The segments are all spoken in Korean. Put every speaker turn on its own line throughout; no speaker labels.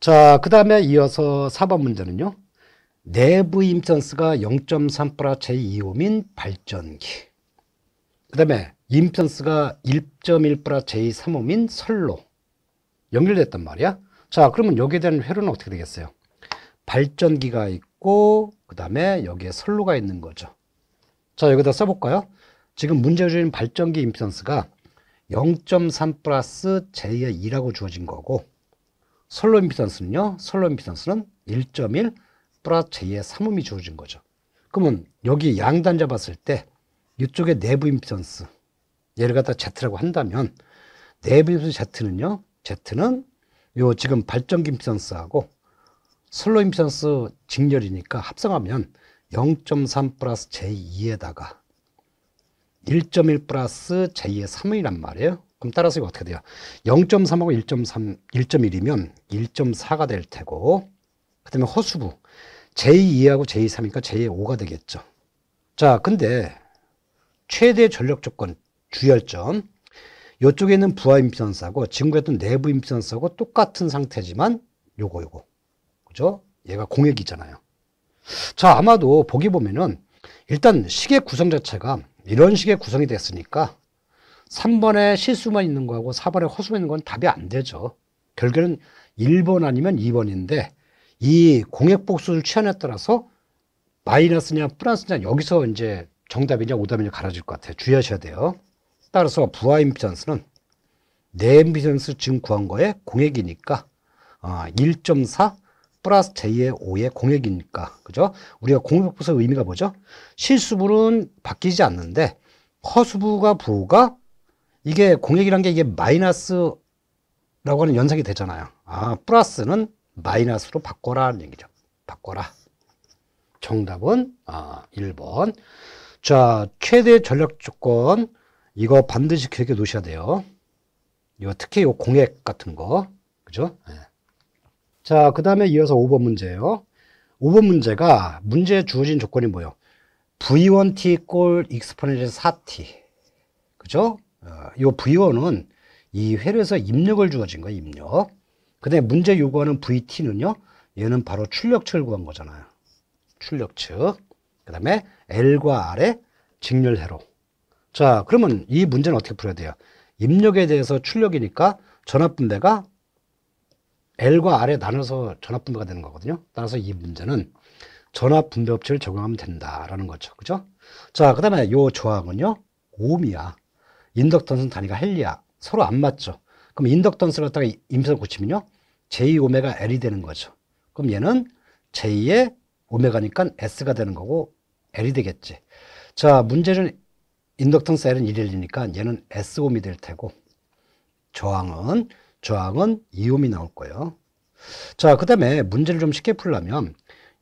자, 그 다음에 이어서 4번 문제는요. 내부 임펜스가 0.3% 제2호민 발전기. 그 다음에 임펜스가 1.1% 제3호민 선로. 연결됐단 말이야. 자, 그러면 여기에 대한 회로는 어떻게 되겠어요? 발전기가 있고, 그 다음에 여기에 선로가 있는 거죠. 자, 여기다 써볼까요? 지금 문제 주인 발전기 임펜스가 0.3 플러스 제 J의 2라고 주어진 거고, 솔로 임피던스는요. 솔로 임피던스는 1.1 플러스 의3음이 주어진 거죠. 그러면 여기 양단자 봤을 때 이쪽에 내부 임피던스 얘를 갖다 Z라고 한다면 내부 임피던스 Z는요. Z는 요 지금 발전기 임피던스하고 솔로 임피던스 직렬이니까 합성하면 0.3 플러스 j2에다가 1.1 플러스 j2의 3이란 음 말이에요. 그럼 따라서 이거 어떻게 돼요? 0.3하고 1.3, 1.1이면 1.4가 될 테고 그 다음에 허수부 제2하고 제3이니까 제5가 되겠죠. 자, 근데 최대 전력 조건, 주열 점 요쪽에 있는 부하 임피던스하고 지금 그 내부 임피던스하고 똑같은 상태지만 요거 요거. 그죠? 얘가 공액이잖아요. 자, 아마도 보기 보면은 일단 식의 구성 자체가 이런 식의 구성이 됐으니까 3번에 실수만 있는 거하고 4번에 허수만 있는 건 답이 안 되죠. 결과는 1번 아니면 2번인데 이 공액복수를 취한에 따라서 마이너스냐 플러스냐 여기서 이제 정답이냐 오답이냐 갈아질 것 같아요. 주의하셔야 돼요. 따라서 부하 임피던스는 내 임피던스 지금 구한 거에 공액이니까 1.4 어, 플러스 J의 5의 공액이니까 그죠? 우리가 공액복수의 의미가 뭐죠? 실수분은 바뀌지 않는데 허수부가 부호가 이게 공액이란 게 이게 마이너스라고 하는 연상이 되잖아요. 아, 플러스는 마이너스로 바꿔라는 얘기죠. 바꿔라. 정답은 아, 1번. 자, 최대 전략 조건 이거 반드시 기억해 놓으셔야 돼요. 이거 특히 요 공액 같은 거. 그죠? 네. 자, 그다음에 이어서 5번 문제예요. 5번 문제가 문제에 주어진 조건이 뭐예요? V1t 꼴 익스포넨셜 4t. 그죠? 아, 이 v 여는이 회로에서 입력을 주어진 거예요, 입력. 근데 문제 요구하는 VT는요, 얘는 바로 출력측을 구한 거잖아요. 출력측. 그 다음에 L과 R의 직렬회로. 자, 그러면 이 문제는 어떻게 풀어야 돼요? 입력에 대해서 출력이니까 전압분배가 L과 R에 나눠서 전압분배가 되는 거거든요. 따라서 이 문제는 전압분배 법칙을 적용하면 된다라는 거죠. 그죠? 자, 그 다음에 요 조항은요, 오음야 인덕턴스 는 단위가 헬리야. 서로 안 맞죠. 그럼 인덕턴스를 갖다가 임의로 고치면요. 제 오메가 L이 되는 거죠. 그럼 얘는 제의 오메가니까 S가 되는 거고 L이 되겠지. 자, 문제는 인덕턴스 L은 1일이니까 얘는 S옴이 될 테고 저항은 저항은 2옴이 나올 거예요. 자, 그 다음에 문제를 좀 쉽게 풀려면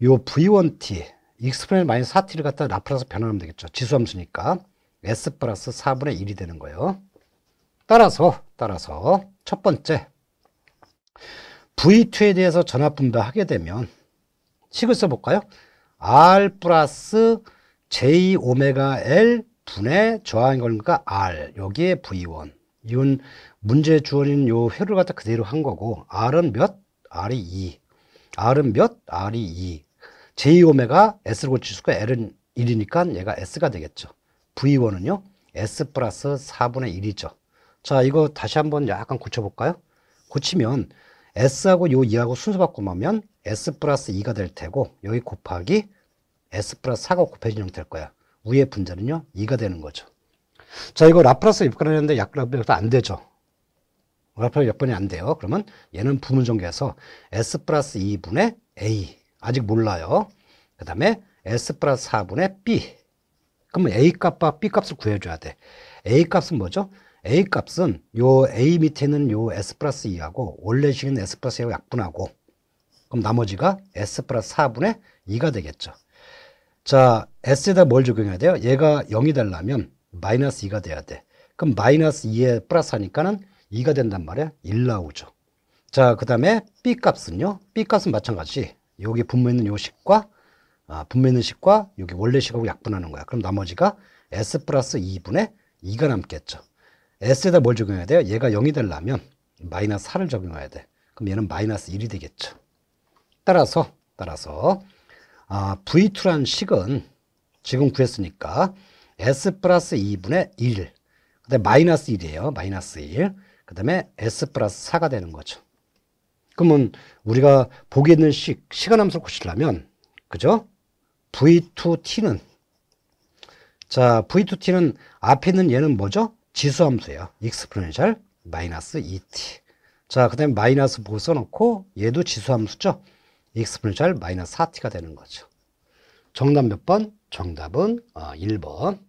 요 V1T, 익스프레 마이너스 4T를 갖다 라플라스 변환하면 되겠죠. 지수함수니까. s 플러스 4분의 1이 되는 거예요. 따라서 따라서 첫 번째 V2에 대해서 전압 분배하게 되면 식을 써볼까요? R 플러스 J 오메가 L 분의 저항인 거니까 R 여기에 V1 이건 문제 주어진 요 회를 갖다 그대로 한 거고 R은 몇? R이 2 R은 몇? R이 2 J 오메가 S를 고칠 수가 L은 1이니까 얘가 S가 되겠죠 V1은요. S 플러스 4분의 1이죠. 자, 이거 다시 한번 약간 고쳐볼까요? 고치면 S하고 요 2하고 순서 바꾸면 S 플러스 2가 될 테고 여기 곱하기 S 플러스 4가 곱해진 형태일 거야. 위의 분자는요. 2가 되는 거죠. 자, 이거 라플라스 역할했는데 약라플라스 안 되죠. 라플라스 역분이 안 돼요. 그러면 얘는 부문 전개해서 S 플러스 2분의 A 아직 몰라요. 그 다음에 S 플러스 4분의 B 그러면 A 값과 B 값을 구해줘야 돼. A 값은 뭐죠? A 값은 요 A 밑에는 요 S 플러스 2하고 원래식은 S 플러스 2하고 약분하고 그럼 나머지가 S 플러스 4분의 2가 되겠죠. 자, S에다 뭘 적용해야 돼요? 얘가 0이 되려면 마이너스 2가 돼야 돼. 그럼 마이너스 2에 플러스 하니까는 2가 된단 말이야. 1 나오죠. 자, 그 다음에 B 값은요. B 값은 마찬가지. 여기 분모 있는 요 식과 아, 분매는 식과 여기 원래식하고 약분하는 거야. 그럼 나머지가 S 플러스 2분의 e 2가 남겠죠. S에다 뭘 적용해야 돼요? 얘가 0이 되려면 마이너스 4를 적용해야 돼. 그럼 얘는 마이너스 1이 되겠죠. 따라서, 따라서, 아, V2란 식은 지금 구했으니까 S 플러스 2분의 e 1. 그 다음에 마이너스 1이에요. 마이너스 1. 그 다음에 S 플러스 4가 되는 거죠. 그러면 우리가 보기 있는 식, 시간 함수를 고치려면, 그죠? V2T는 자 V2T는 앞에 있는 얘는 뭐죠? 지수함수예요. 익스포넨셜 마이너스 2t e 자그 다음에 마이너스 벗어놓고 뭐 얘도 지수함수죠. 익스포넨셜 마이너스 4t가 되는 거죠. 정답 몇 번? 정답은 어, 1번